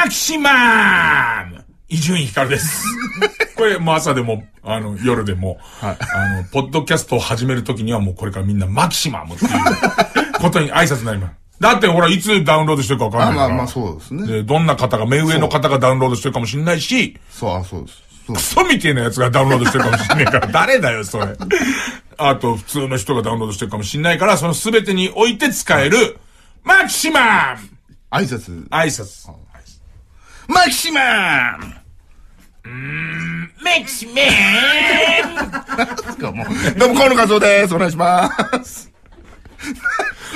マキシマム伊集院光です。これ、もう朝でも、あの、夜でも、はい、あの、ポッドキャストを始めるときにはもうこれからみんなマキシマムっていうことに挨拶になります。だってほら、いつダウンロードしてるかわかんないから。まあまあそうですね。で、どんな方が、目上の方がダウンロードしてるかもしんないし。そう、あ、そうです。クソみてえなやつがダウンロードしてるかもしんないから、誰だよ、それ。あと、普通の人がダウンロードしてるかもしんないから、その全てにおいて使える、マキシマム挨拶。挨拶。マキシマンうーん、マキシマンかも どうも、河野和夫です。お願いします。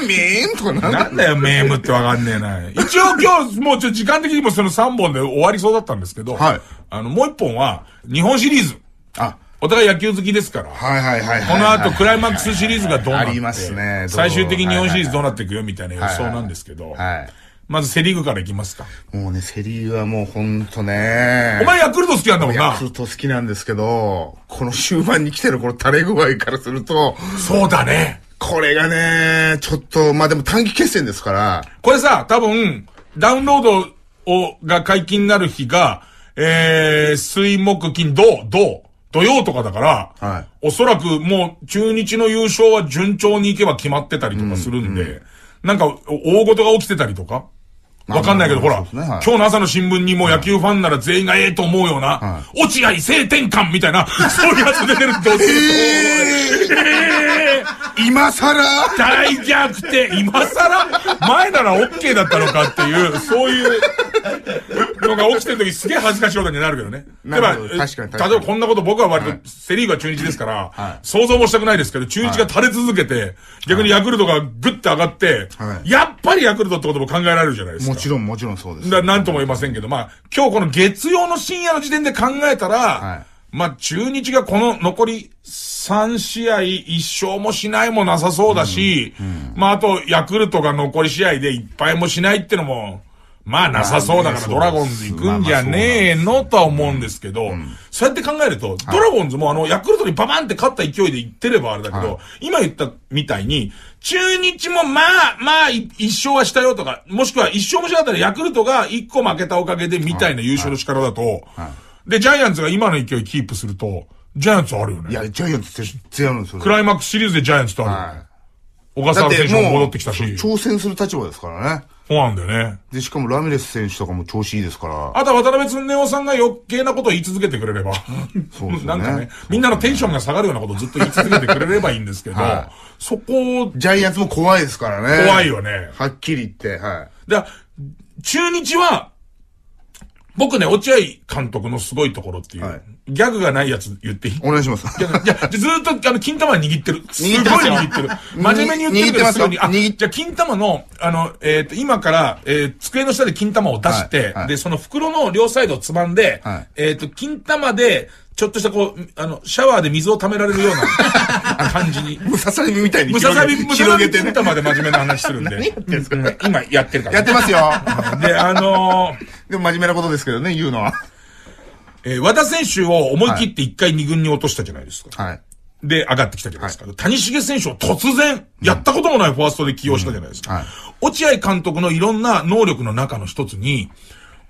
メ ーンとかなんなんだよ、メームってわかんねえな。一応今日、もうちょ、時間的にもその3本で終わりそうだったんですけど、はい。あの、もう1本は、日本シリーズ。あ、お互い野球好きですから。はいはいはい。この後クライマックスシリーズがどうなって。ありますね。最終的に日本シリーズどうなっていくよみたいな予想なんですけど。はい。まずセリーグからいきますか。もうね、セリーグはもうほんとね。お前ヤクルト好きなんだもんな。ヤクルト好きなんですけど、この終盤に来てるこの垂れ具合からすると。そうだね。これがね、ちょっと、まあでも短期決戦ですから。これさ、多分、ダウンロードを、が解禁になる日が、えー、水木金土、土、土曜とかだから、はい、おそらくもう中日の優勝は順調にいけば決まってたりとかするんで、うんうんなんか、大事が起きてたりとか。わかんないけど、ほら、ねはい、今日の朝の新聞にも野球ファンなら全員がええと思うような、はい、落合性転換みたいな、そういうやつ出てるって、えー、今さら大逆転今さら前なら OK だったのかっていう、そういうのが起きてる時すげえ恥ずかしいことになるけどね。ど確かに確かに例えばこんなこと僕は割とセリーグは中日ですから、はい想像もしたくないですけど、中日が垂れ続けて、逆にヤクルトがグッと上がって、はいやっぱりヤクルトってことも考えられるじゃないですか。もちろんもちろんそうです。だなんとも言いませんけど、まあ、今日この月曜の深夜の時点で考えたら、はいまあ、中日がこの残り3試合1勝もしないもなさそうだし、うんうん、まあ、あと、ヤクルトが残り試合でいっぱいもしないってのも、まあなさそうだからドラゴンズ行くんじゃねえのとは思うんですけど、そうやって考えると、ドラゴンズもあの、ヤクルトにババンって勝った勢いで行ってればあれだけど、今言ったみたいに、中日もまあ、まあ、一勝はしたよとか、もしくは一勝もしなかったらヤクルトが一個負けたおかげでみたいな優勝の力だと、で、ジャイアンツが今の勢いキープすると、ジャイアンツあるよね。いや、ジャイアンツ全然あるんですよ。クライマックスシリーズでジャイアンツとあるはい小笠原選手も戻ってきたし。挑戦する立場ですからね。そうなんだよね。で、しかもラミレス選手とかも調子いいですから。あとは渡辺つんねおさんが余計なことを言い続けてくれれば。そうですね。なんかね、みんなのテンションが下がるようなことをずっと言い続けてくれればいいんですけど、はい、そこを。ジャイアンツも怖いですからね。怖いよね。はっきり言って、はい。で、中日は、僕ね、落合監督のすごいところっていう、はいギャグがないやつ言っていいお願いします。いや、いやずーっと、あの、金玉握ってる。すごい握ってる。真面目に言ってるけど、すぐに。あ、握っじゃ金玉の、あの、えっ、と、今から、えー机の下で金玉を出して、はいはいで、その袋の両サイドをつまんで、はいえっ、と、金玉で、ちょっとしたこう、あの、シャワーで水を溜められるような 感じに。ムササビみたいにムサ広サげビ、ムササビて金ね。玉で真面目な話するんで。何言ってんすか、今やってるから。やってますよ。で、あのーでも真面目なことですけどね、言うのは。えー、和田選手を思い切って一回二軍に落としたじゃないですか。はい。で上がってきたじゃないですか。はい、谷繁選手を突然、やったこともないファーストで起用したじゃないですか。うんうんはい、落合監督のいろんな能力の中の一つに、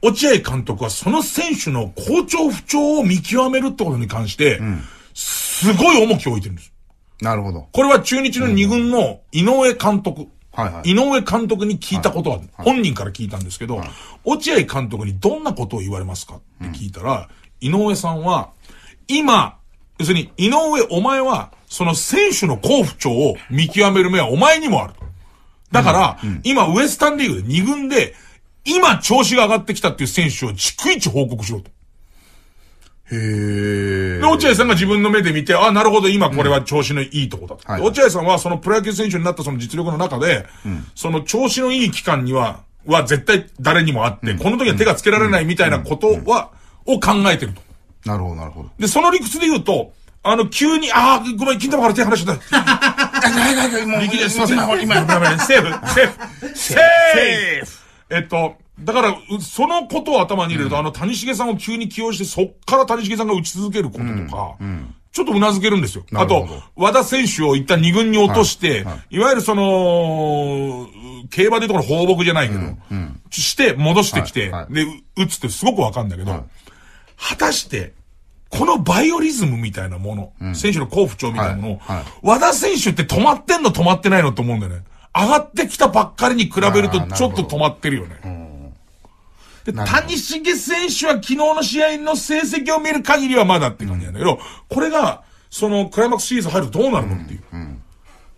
落合監督はその選手の好調不調を見極めるってことに関して、うん、すごい重きを置いてるんです。なるほど。これは中日の二軍の井上監督。はいはい、井上監督に聞いたことは、はいはい、本人から聞いたんですけど、はい、落合監督にどんなことを言われますかって聞いたら、うん、井上さんは、今、要するに、井上、お前は、その選手の好不調を見極める目はお前にもあるだから、うんうん、今、ウエスタンリーグで2軍で、今調子が上がってきたっていう選手を逐一報告しろと。へで、落合さんが自分の目で見て、あ、なるほど、今これは調子のいいとこだと、落合さんはそのプロ野球選手になったその実力の中で、うん、その調子のいい期間には、は絶対誰にもあって、うん、この時は手がつけられないみたいなことは、うん、を考えてると。なるほど、なるほど。で、その理屈で言うと、あの、急に、ああ、ごめん、金玉から手離しちゃった。は いはいはい、もう。力です。いません。今、今、ん。セーフ、セーフ、セーフ。えっと、だから、そのことを頭に入れると、うん、あの、谷重さんを急に起用して、そっから谷重さんが打ち続けることとか、うんうん、ちょっと頷けるんですよ。あと、和田選手を一旦二軍に落として、はいはい、いわゆるその、競馬でいうところ放牧じゃないけど、して、戻してきて、はい、で、打つってすごくわかるんだけど、果たして、このバイオリズムみたいなもの、選手の好不調みたいなものを、和田選手って止まってんの止まってないのと思うんだよね。上がってきたばっかりに比べると、ちょっと止まってるよね。谷繁選手は昨日の試合の成績を見る限りはまだって感じなんだけど、これが、そのクライマックスシリーズ入るとどうなるのっていう。うんうん、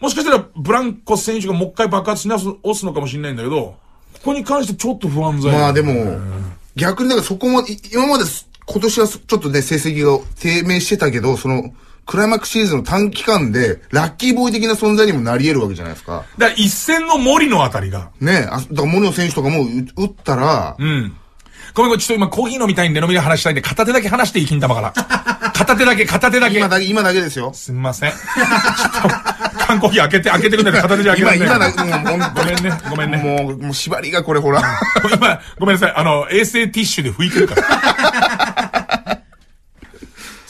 もしかしたら、ブランコ選手がもう一回爆発しなす、押すのかもしれないんだけど、ここに関してちょっと不安材まあでも、逆にだからそこも、今まで今年はちょっとね、成績が低迷してたけど、その、クライマックスシリーズの短期間で、ラッキーボーイ的な存在にもなり得るわけじゃないですか。だから一戦の森のあたりが。ねあ、だから森の選手とかも打ったら、うん。ごめんごめん、ちょっと今コーヒー飲みたいんで飲みで話したいんで、片手だけ話していい、金玉から。片手だけ、片手だけ。今だけ、今だけですよ。すみません。ちょっと、缶コーヒー開けて、開けてくんだけ片手じゃ開けない。今、今だけ、もう、ごめんね、ごめんね。もう、もう縛りがこれほら。今、ごめんなさい、あの、衛生ティッシュで拭いてるから。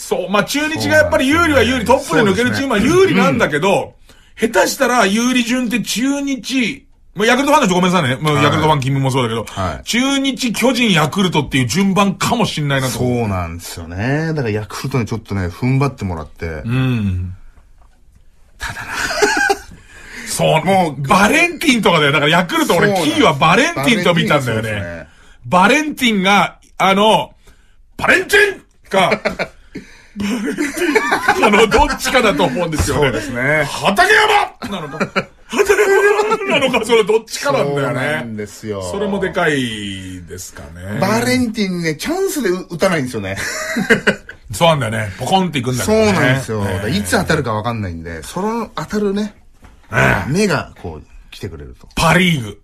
そう。まあ、中日がやっぱり有利は有利、トップで抜けるチームは有利なんだけど、下手したら有利順って中日、まあ、ヤクルトファンの人ごめんなさいね。もうヤクルトファン君もそうだけど、はい中日、巨人、ヤクルトっていう順番かもしんないなと。そうなんですよね。だからヤクルトにちょっとね、踏ん張ってもらって。うん。ただな。そう、もう、バレンティンとかだよ。だからヤクルト俺キーはバレンティンと見たんだよバレンティンそうですねね。バレンティンが、あの、バレンティンか、あの、どっちかだと思うんですよね。そうですね。畑山なのか。畑山なのか、それどっちかなんだよね。そうなんですよ。それもでかいですかね。バレンティンね、チャンスで打たないんですよね。そうなんだよね。ポコンっていくんだね。そうなんですよ。ね、いつ当たるかわかんないんで、その当たるね、ね目がこう、来てくれると。パリーグ。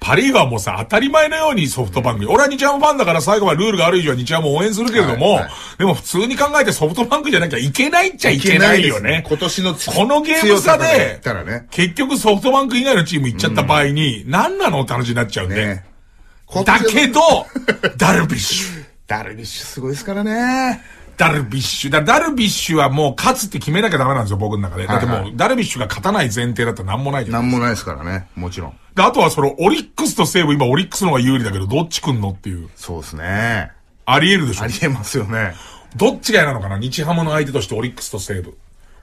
パリーグはもうさ、当たり前のようにソフトバンクに、俺は日ハムファンだから最後はルールがある以上は日ハム応援するけれども、でも普通に考えてソフトバンクじゃなきゃいけないっちゃいけないよね。今年のこのゲーム差で、ね、結局ソフトバンク以外のチーム行っちゃった場合に、ん、何なのって話になっちゃうんで。だけど、ダルビッシュ。ダルビッシュすごいですからね。ダルビッシュ。だダルビッシュはもう勝つって決めなきゃダメなんですよ、僕の中で。だってもう、ダルビッシュが勝たない前提だったら何もないじゃないですか。何もないですからね、もちろん。で、あとはその、オリックスと西武、今オリックスの方が有利だけど、どっち来んのっていう。そうですね。あり得るでしょ。あり得ますよね。どっちが嫌なのかな日ハムの相手としてオリックスと西武。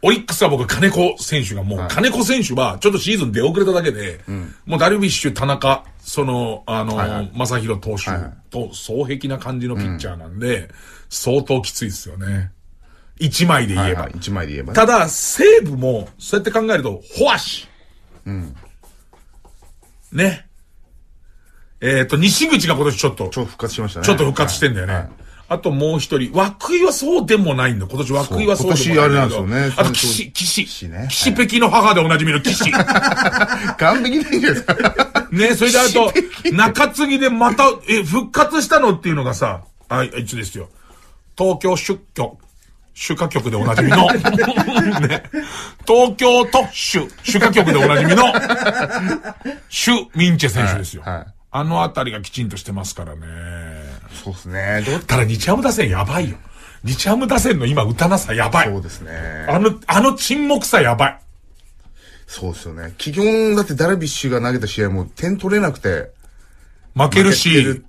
オリックスは僕、金子選手がもう、はい、金子選手は、ちょっとシーズン出遅れただけで、うん、もうダルビッシュ、田中、その、あの、はいはい、正宏投手と、双璧な感じのピッチャーなんで、相当きついですよね。一枚で言えば。はいはい、一枚で言えば、ね、ただ、西武も、そうやって考えると、ホワシ。うん。ね。えっ、ー、と、西口が今年ちょっと。ちょっと復活しましたね。ちょっと復活してんだよね。はいあともう一人、枠井はそうでもないんだ。今年枠井はそうでもない。今年あれなんですよね。あと、岸、岸。岸ね。岸壁の母でおなじみの岸。完璧でいいですかね、それであと、中継ぎでまた、え、復活したのっていうのがさ、あ、いつですよ。東京出居、主歌曲でおなじみのね、東京特殊、主歌曲でおなじみの、シ ュ・ミンチェ選手ですよ。はいはい、あのあたりがきちんとしてますからね。そうですね。どったら日ハム打線やばいよ。日ハム打線の今打たなさやばい。そうですね。あの、あの沈黙さやばい。そうですよね。企業だってダルビッシュが投げた試合も点取れなくて。負けるし、る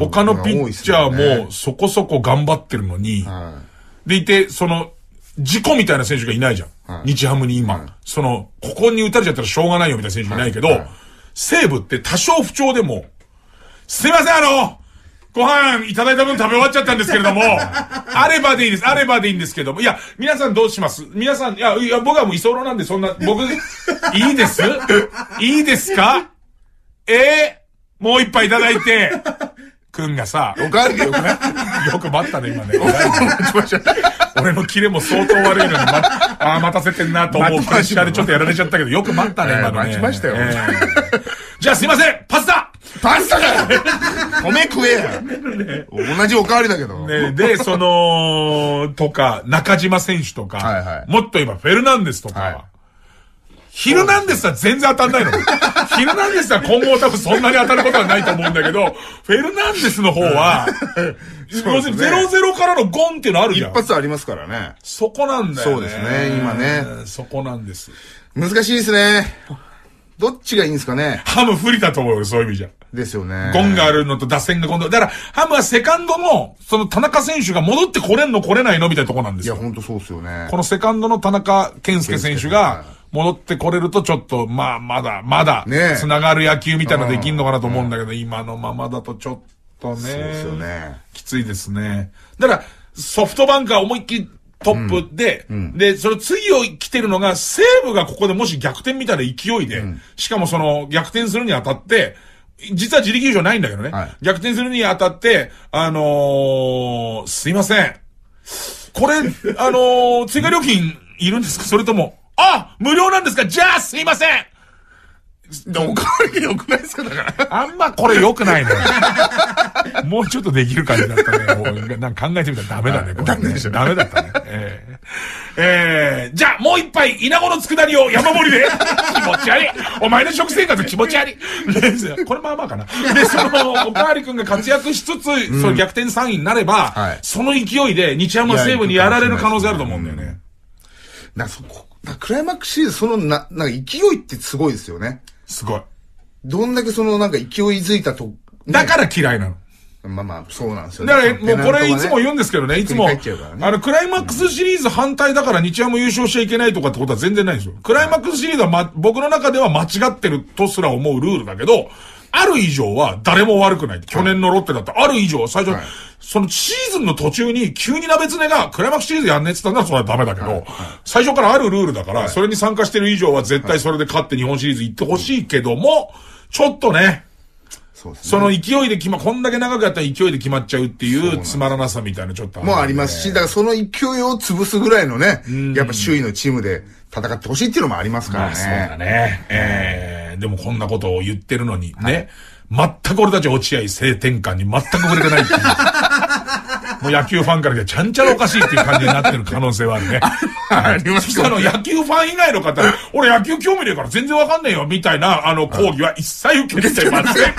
他のピッチャーもそこそこ頑張ってるのに、はい、でいて、その、事故みたいな選手がいないじゃん。はい、日ハムに今、はい、その、ここに打たれちゃったらしょうがないよみたいな選手いないけど、西武って多少不調でも、すいませんあの、ご飯いただいた分食べ終わっちゃったんですけれども、あればでいいです。あればでいいんですけども。いや、皆さんどうします皆さん、いや、いや僕はもう居候なんでそんな、僕、いいですいいですかえー、もう一杯いただいて、くんがさ、おかわりでよくない よく待ったね、今ね。俺のキレも相当悪いのに、ま、ああ、待たせてんなと思う。プレッシャーでちょっとやられちゃったけど、よく待ったね、今のね。待ちましたよ。じゃあすいませんパスタパスタだよ米食えや、同じおかわりだけど。ね、で、その、とか、中島選手とか、はいはい、もっと言えばフェルナンデスとか、はいヒルナンデスは全然当たんないの。ヒルナンデスは今後多分そんなに当たることはないと思うんだけど、フェルナンデスの方は、要するに00からのゴンっていうのあるじゃん。一発ありますからね。そこなんだよね。そうですね、今ね。そこなんです。難しいですね。どっちがいいんですかねハム不利だと思うよ、そういう意味じゃ。ですよね。ゴンがあるのと打線が今度。だから、ハムはセカンドの、その田中選手が戻ってこれんの来れないのみたいなとこなんですよ。いや、ほんとそうですよね。このセカンドの田中健介選手が、戻ってこれるとちょっと、まあ、まだ、まだ、ね繋がる野球みたいなできんのかなと思うんだけど、今のままだとちょっとね。そうですよね。きついですね。だから、ソフトバンクは思いっきりトップで、うんうん、で、その次を来てるのが、西武がここでもし逆転みたいな勢いで、うん、しかもその逆転するにあたって、実は自力優勝ないんだけどね、はい、逆転するにあたって、あのー、すいません。これ、あのー、追加料金いるんですかそれとも、あ無料なんですかじゃあすいませんおかわり良くないですかだから。あんまこれ良くないの、ね、もうちょっとできる感じだったね。なんか考えてみたらダメだね。ダメでしたね。ダメだったね。ええじゃあもう一杯、稲子の佃煮を山盛りで。気持ち悪い。お前の食生活気持ち悪い。これまあまあかな。で、その、おかわりくんが活躍しつつ、その逆転3位になれば、その勢いで日山西武にやられる可能性あると思うんだよね。な、そこ、クライマックスシリーズ、その、な、なんか勢いってすごいですよね。すごい。どんだけそのなんか勢いづいたと。だから嫌いなの。まあまあ、そうなんですよね。だから、もうこれいつも言うんですけどね、いつも、あの、クライマックスシリーズ反対だから日ハム優勝しちゃいけないとかってことは全然ないんですよ。クライマックスシリーズはま、僕の中では間違ってるとすら思うルールだけど、ある以上は誰も悪くない。去年のロッテだった。ある以上は最初、はい、そのシーズンの途中に急に鍋ねがクライマックスシリーズやんねって言ったんならそれはダメだけど、はいはい、最初からあるルールだから、それに参加してる以上は絶対それで勝って日本シリーズ行ってほしいけども、ちょっとね、そね。その勢いで決ま、こんだけ長くやったら勢いで決まっちゃうっていうつまらなさみたいなちょっともうありますし、だからその勢いを潰すぐらいのね、やっぱ周囲のチームで戦ってほしいっていうのもありますからね。まあ、そうだね。ええー、でもこんなことを言ってるのにね、はい、全く俺たち落合性転換に全く触れてないっていう。もう野球ファンからじゃちゃんちゃらおかしいっていう感じになってる可能性はあるね。あります あの、野球ファン以外の方、俺野球興味ねえから全然わかんねえよ、みたいな、あの、講義は一切受けてません。